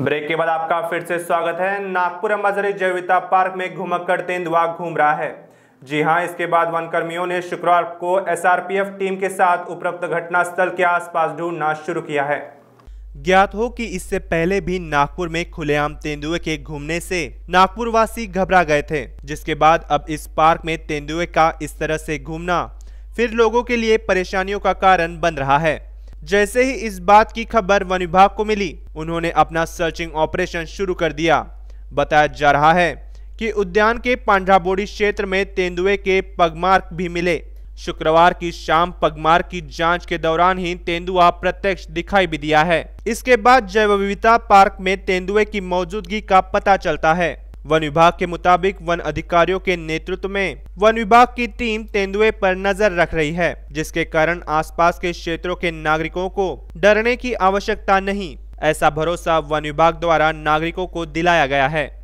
break के बाद आपका फिर से स्वागत है नागपुर अम्बाजरी जैविता पार्क में घुमक्कड़ तेंदुआ घूम रहा है जी हां इसके बाद वन कर्मियों ने शुक्रवार को एसआरपीएफ टीम के साथ उपरोक्त घटनास्थल के आसपास ढूंढना शुरू किया है ज्ञात हो कि इससे पहले भी नागपुर में खुलेआम तेंदुए के घूमने से नागपुरवासी घबरा गए थे जिसके बाद अब इस पार्क में तेंदुए का इस तरह से घूमना फिर लोगों के लिए परेशानियों का कारण बन रहा है जैसे ही इस बात की खबर वन विभाग को मिली उन्होंने अपना सर्चिंग ऑपरेशन शुरू कर दिया बताया जा रहा है कि उद्यान के पांढाबोड़ी क्षेत्र में तेंदुए के पगमार्क भी मिले शुक्रवार की शाम पगमार्क की जांच के दौरान ही तेंदुआ प्रत्यक्ष दिखाई भी दिया है इसके बाद जैव विविधता पार्क में तेंदुए की मौजूदगी का पता चलता है वन विभाग के मुताबिक वन अधिकारियों के नेतृत्व में वन विभाग की टीम तेंदुए पर नजर रख रही है जिसके कारण आसपास के क्षेत्रों के नागरिकों को डरने की आवश्यकता नहीं ऐसा भरोसा वन विभाग द्वारा नागरिकों को दिलाया गया है